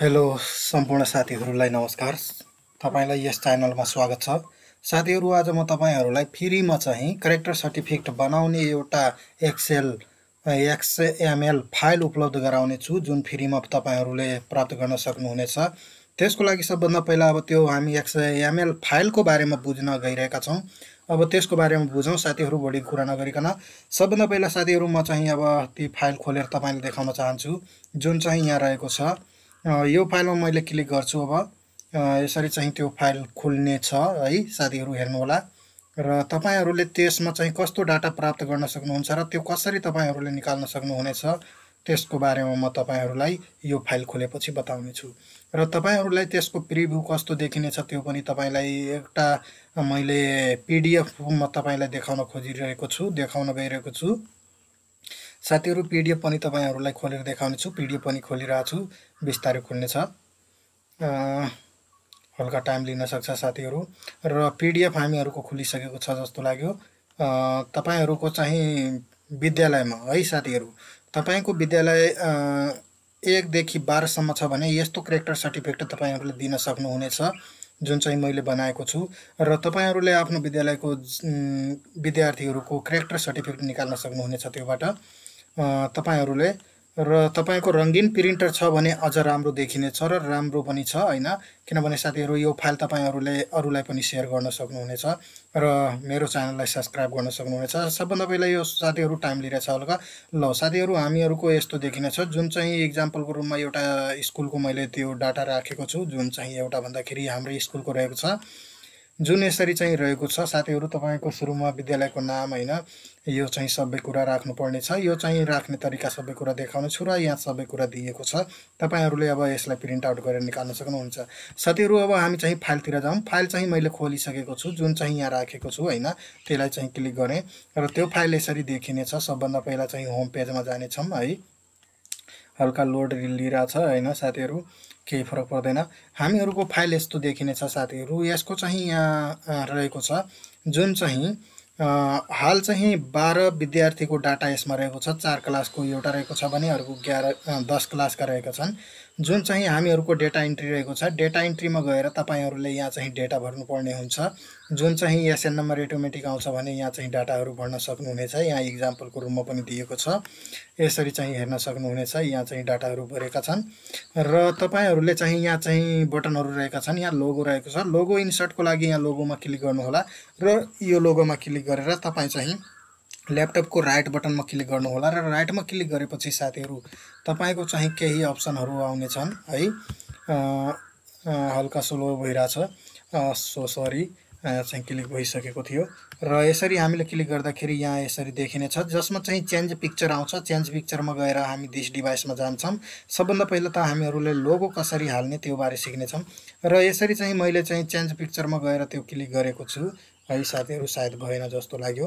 hello सम्पूर्ण साथीहरूलाई नमस्कार तपाईँलाई यस च्यानलमा स्वागत छ साथीहरू आज म तपाईँहरूलाई फ्रीमा चाहिँ क्यारेक्टर सर्टिफिकेट बनाउने एउटा एक्सएल एक्सएमएल फाइल उपलब्ध गराउने छु जुन फ्रीमा तपाईँहरूले प्राप्त गर्न सक्नुहुनेछ त्यसको लागि सबभन्दा पहिला अब त्यो हामी एक्सएमएल फाइलको बारेमा बुझ्न गइरहेका छौँ अब त्यसको बारेमा बुझौँ साथीहरू बढी कुरा नगरिकन सबभन्दा पहिला साथीहरू म चाहिँ अब ती फाइल खोलेर तपाईँलाई देखाउन चाहन्छु जुन चाहिँ यहाँ रहेको छ यो फाइलमा मैले क्लिक गर्छु अब यसरी चाहिँ त्यो फाइल खुल्ने छ है साथीहरू हेर्नुहोला र तपाईँहरूले त्यसमा चाहिँ कस्तो डाटा प्राप्त गर्न सक्नुहुन्छ र त्यो कसरी तपाईँहरूले निकाल्न सक्नुहुनेछ त्यसको बारेमा म तपाईँहरूलाई यो फाइल खोलेपछि बताउनेछु र तपाईँहरूलाई त्यसको प्रिभ्यू कस्तो देखिनेछ त्यो पनि तपाईँलाई एउटा मैले पिडिएफ म तपाईँलाई देखाउन खोजिरहेको छु देखाउन गइरहेको छु साथीहरू पिडिएफ पनि तपाईँहरूलाई खोलेर देखाउने छु पिडिएफ पनि खोलिरहेको छु बिस्तारै खुल्नेछ हल्का टाइम लिन सक्छ साथीहरू र पिडिएफ हामीहरूको खुलिसकेको छ जस्तो लाग्यो तपाईँहरूको चाहिँ विद्यालयमा है साथीहरू तपाईँको विद्यालय एकदेखि बाह्रसम्म छ भने यस्तो क्यारेक्टर सर्टिफिकेट तपाईँहरूले दिन सक्नुहुनेछ जुन चाहिँ मैले बनाएको छु र तपाईँहरूले आफ्नो विद्यालयको विद्यार्थीहरूको क्यारेक्टर सर्टिफिकेट निकाल्न सक्नुहुनेछ त्योबाट तपाईँहरूले र तपाईँको रङ्गिन प्रिन्टर छ भने अझ राम्रो देखिनेछ र राम्रो पनि छ होइन किनभने साथीहरू यो फाइल तपाईँहरूले अरूलाई पनि सेयर गर्न सक्नुहुनेछ र मेरो च्यानललाई सब्सक्राइब गर्न सक्नुहुनेछ सबभन्दा पहिला यो साथीहरू टाइम लिइरहेछ हल्का ल साथीहरू हामीहरूको यस्तो देखिनेछ जुन चाहिँ इक्जाम्पलको रूपमा एउटा स्कुलको मैले त्यो डाटा राखेको छु जुन चाहिँ एउटा भन्दाखेरि हाम्रो स्कुलको रहेको छ जुन यसरी चाहिँ रहेको छ साथीहरू तपाईँको सुरुमा विद्यालयको नाम होइन यो चाहिँ सबै कुरा राख्नुपर्ने छ यो चाहिँ राख्ने तरिका सबै कुरा देखाउने छु र यहाँ सबै कुरा दिएको छ तपाईँहरूले अब यसलाई प्रिन्ट आउट गरेर निकाल्न सक्नुहुन्छ साथीहरू अब हामी चाहिँ फाइलतिर जाउँ फाइल चाहिँ मैले खोलिसकेको छु जुन चाहिँ यहाँ राखेको छु होइन त्यसलाई चाहिँ क्लिक गरेँ र त्यो फाइल यसरी देखिनेछ सबभन्दा पहिला चाहिँ होम पेजमा जानेछौँ है हल्का लोड लिइरहेछ होइन साथीहरू केही फरक पर्दैन हामीहरूको फाइल यस्तो देखिनेछ साथीहरू यसको चाहिँ यहाँ रहेको छ जुन चाहिँ हाल चाहिँ बाह्र विद्यार्थीको डाटा यसमा रहेको छ चार क्लासको एउटा रहेको छ भने अर्को ग्यार दस क्लासका रहेका छन् जुन चाहिँ हामीहरूको डेटा इन्ट्री रहेको छ डेटा इन्ट्रीमा गएर तपाईँहरूले यहाँ चाहिँ डेटा भर्नुपर्ने हुन्छ जुन चाहिँ एसएन नम्बर एटोमेटिक आउँछ भने यहाँ चाहिँ डाटाहरू भर्न सक्नुहुनेछ यहाँ इक्जाम्पलको रूपमा पनि दिएको छ यसरी चाहिँ हेर्न सक्नुहुनेछ यहाँ चाहिँ डाटाहरू भरेका छन् र तपाईँहरूले चाहिँ यहाँ चाहिँ बटनहरू रहेका छन् यहाँ लोगो रहेको छ लोगो इन्सर्टको लागि यहाँ लोगोमा क्लिक गर्नुहोला र यो लोगोमा क्लिक गरेर तपाईँ चाहिँ ल्यापटपको राइट बटनमा क्लिक गर्नुहोला र राइटमा क्लिक गरेपछि साथीहरू तपाईँको चाहिँ केही अप्सनहरू आउने छन् है हल्का स्लो भइरहेछ सो सरी चाहिँ क्लिक भइसकेको थियो र यसरी हामीले क्लिक गर्दाखेरि यहाँ यसरी देखिनेछ जसमा चाहिँ चेन्ज पिक्चर आउँछ चेन्ज पिक्चरमा गएर हामी दिस डिभाइसमा जान्छौँ सबभन्दा पहिला त हामीहरूले लोगो कसरी हाल्ने त्योबारे सिक्नेछौँ र यसरी चाहिँ मैले चाहिँ चेन्ज पिक्चरमा गएर त्यो क्लिक गरेको छु है साथीहरू सायद भएन जस्तो लाग्यो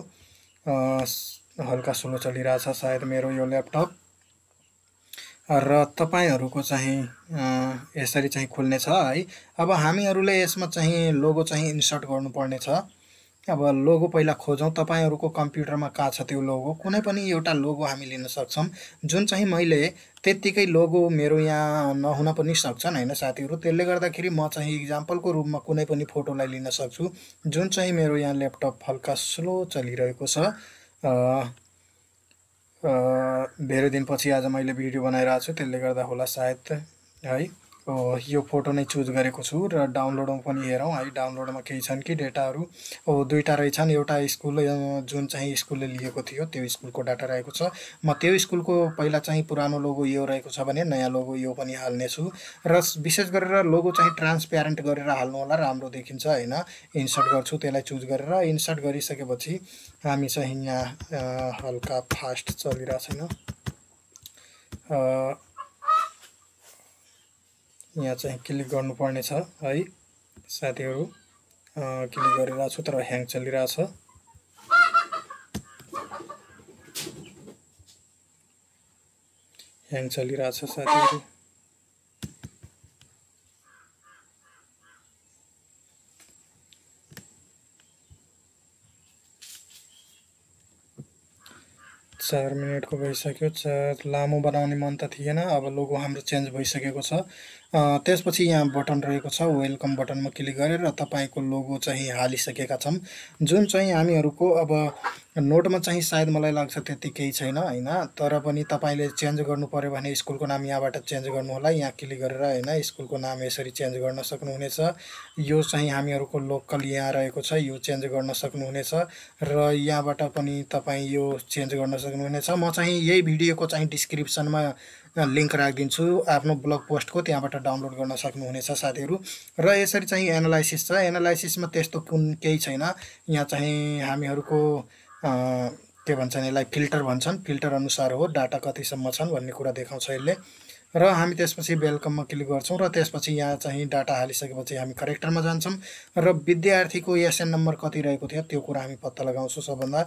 हल्का सुलो चलिरहेछ सायद मेरो यो ल्यापटप र तपाईँहरूको चाहिँ यसरी चाहिँ खुल्नेछ है अब हामीहरूले यसमा चाहिँ लोगो चाहिँ इन्सर्ट गर्नुपर्नेछ अब लोगो पहिला खोजौँ तपाईँहरूको कम्प्युटरमा कहाँ छ त्यो लोगो कुनै पनि एउटा लोगो हामी लिन सक्छौँ जुन चाहिँ मैले त्यत्तिकै लोगो मेरो यहाँ नहुन पनि सक्छन् होइन साथीहरू त्यसले गर्दाखेरि म चाहिँ इक्जाम्पलको रूपमा कुनै पनि फोटोलाई लिन सक्छु जुन चाहिँ मेरो यहाँ ल्यापटप हल्का स्लो चलिरहेको छ धेरै दिनपछि आज मैले भिडियो बनाइरहेको छु त्यसले गर्दा होला सायद है यो फोटो नै चुज गरेको छु र डाउनलोडमा पनि हेरौँ है डाउनलोडमा केही छन् कि डेटाहरू अब दुईवटा रहेछन् एउटा स्कुल जुन चाहिँ स्कुलले लिएको थियो त्यो स्कुलको डाटा रहेको छ म त्यो स्कुलको पहिला चाहिँ पुरानो लोगो यो रहेको छ भने नयाँ लोगो यो पनि हाल्नेछु र विशेष गरेर लोगो चाहिँ ट्रान्सप्यारेन्ट गरेर हाल्नु होला राम्रो देखिन्छ होइन इन्सर्ट गर्छु त्यसलाई चुज गरेर इन्सर्ट गरिसकेपछि हामी चाहिँ यहाँ हल्का फास्ट चलिरहेको छैन यहाँ चाहिँ क्लिक गर्नुपर्ने छ है साथीहरू क्लिक गरिरहेको छु तर ह्याङ चलिरहेछ ह्याङ चलिरहेछ साथीहरू चार मिनटको भइसक्यो चार लामो बनाउने मन त थिएन अब लोगो हाम्रो चेन्ज भइसकेको छ त्यसपछि यहाँ बटन रहेको छ वेलकम बटनमा क्लिक गरेर तपाईँको लोगो चाहिँ हालिसकेका छौँ जुन चाहिँ हामीहरूको अब नोटमा चाहिँ सायद मलाई लाग्छ त्यति केही छैन होइन तर पनि तपाईँले चेन्ज गर्नु पऱ्यो भने स्कुलको नाम यहाँबाट चेन्ज गर्नु होला यहाँ क्लिक गरेर होइन स्कुलको नाम यसरी चेन्ज गर्न सक्नुहुनेछ यो चाहिँ हामीहरूको लोकल यहाँ रहेको छ यो चेन्ज गर्न सक्नुहुनेछ र यहाँबाट पनि तपाईँ यो चेन्ज गर्न सक्नुहुनेछ म चाहिँ यही भिडियोको चाहिँ डिस्क्रिप्सनमा लिङ्क राखिदिन्छु आफ्नो ब्लग पोस्टको त्यहाँबाट डाउनलोड गर्न सक्नुहुनेछ साथीहरू र यसरी चाहिँ एनालाइसिस छ एनालाइसिसमा त्यस्तो कुन केही छैन यहाँ चाहिँ हामीहरूको के भन्छन् यसलाई फिल्टर भन्छन् फिल्टर अनुसार हो डाटा कतिसम्म छन् भन्ने कुरा देखाउँछ यसले र हामी त्यसपछि वेलकममा क्लिक गर्छौँ र त्यसपछि यहाँ चाहिँ डाटा हालिसकेपछि हामी करेक्टरमा जान्छौँ र विद्यार्थीको एसएन नम्बर कति रहेको थियो त्यो कुरा हामी पत्ता लगाउँछौँ सबभन्दा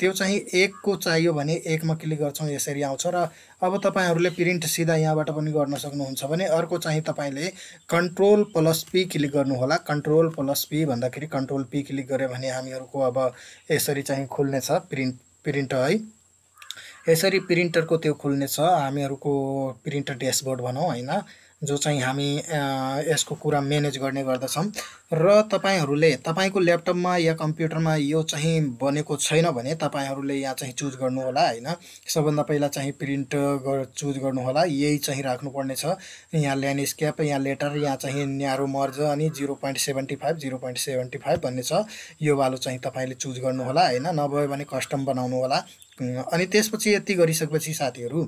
त्यो चाहिँ एकको चाहियो भने एकमा क्लिक गर्छौँ यसरी आउँछ र अब तपाईँहरूले प्रिन्ट सिधा यहाँबाट पनि गर्न सक्नुहुन्छ भने अर्को चाहिँ तपाईँले कन्ट्रोल प्लस पी क्लिक गर्नुहोला कन्ट्रोल प्लस पी भन्दाखेरि कन्ट्रोल पी क्लिक गऱ्यो भने हामीहरूको अब यसरी चाहिँ खुल्नेछ प्रिन्ट प्रिन्ट है यसरी प्रिन्टरको त्यो खुल्नेछ हामीहरूको प्रिन्टर ड्यासबोर्ड भनौँ होइन जो चाहिँ हामी यसको कुरा म्यानेज गर्ने गर्दछौँ र तपाईँहरूले तपाईँको ल्यापटपमा या कम्प्युटरमा यो चाहिँ बनेको छैन भने तपाईँहरूले यहाँ चाहिँ चुज गर्नुहोला होइन सबभन्दा पहिला चाहिँ प्रिन्ट गर चुज गर्नुहोला यही चाहिँ राख्नुपर्ने छ यहाँ ल्यान्डस्केप यहाँ लेटर यहाँ चाहिँ न्यारो मर्ज अनि zero point seventy five zero point seventy five भन्ने छ यो वालो चाहिँ तपाईँले चुज गर्नुहोला होइन नभयो भने कस्टम बनाउनु होला अनि त्यसपछि यति गरिसकेपछि साथीहरू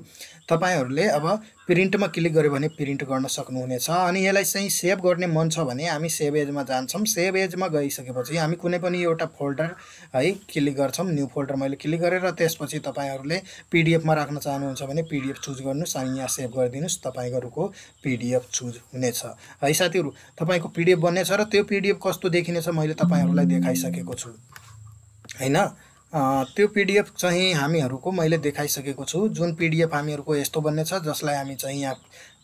तपाईँहरूले अब प्रिन्टमा क्लिक गऱ्यो भने प्रिन्ट गर्न सक्नुहुनेछ अनि यसलाई चाहिँ सेभ गर्ने मन छ भने हामी सेभ एजमा जान्छौँ सेभ एजमा गइसकेपछि हामी कुनै पनि एउटा फोल्डर है क्लिक गर्छौँ न्यू फोल्डर मैले क्लिक गरेर त्यसपछि तपाईँहरूले पिडिएफमा राख्न चाहनुहुन्छ भने पिडिएफ चुज गर्नुहोस् अनि यहाँ सेभ गरिदिनुहोस् तपाईँहरूको पिडिएफ चुज हुनेछ है साथीहरू तपाईँको पिडिएफ बन्नेछ र त्यो पिडिएफ कस्तो देखिनेछ मैले तपाईँहरूलाई देखाइसकेको छु होइन त्यो पिडिएफ चाहिँ हामीहरूको मैले देखाइसकेको छु जुन पिडिएफ हामीहरूको यस्तो बन्ने छ जसलाई हामी चाहिँ यहाँ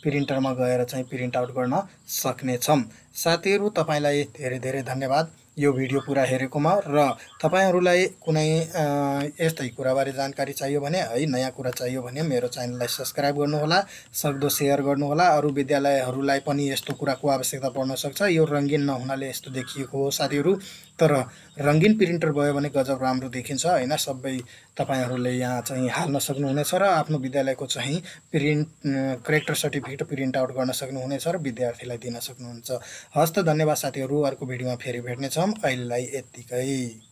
प्रिन्टरमा गएर चाहिँ प्रिन्ट आउट गर्न सक्नेछौँ साथीहरू तपाईँलाई धेरै धेरै धन्यवाद यो भिडियो पुरा हेरेकोमा र तपाईँहरूलाई कुनै यस्तै कुराबारे जानकारी चाहियो भने है नयाँ कुरा चाहियो भने मेरो च्यानललाई सब्सक्राइब गर्नुहोला सक्दो सेयर गर्नुहोला अरू विद्यालयहरूलाई पनि यस्तो कुराको आवश्यकता पर्न सक्छ यो रङ्गिन नहुनाले यस्तो देखिएको हो साथीहरू तर रङ्गिन प्रिन्टर भयो भने गजब राम्रो देखिन्छ होइन सबै तपाईँहरूले यहाँ चाहिँ हाल्न सक्नुहुनेछ र आफ्नो विद्यालयको चाहिँ print character certificate print out गर्न सक्नुहुनेछ र विद्यार्थीलाई दिन सक्नुहुन्छ हस्त धन्यवाद साथीहरू अर्को भिडियोमा फेरि भेट्नेछौँ நாம் ஐ எத்திகை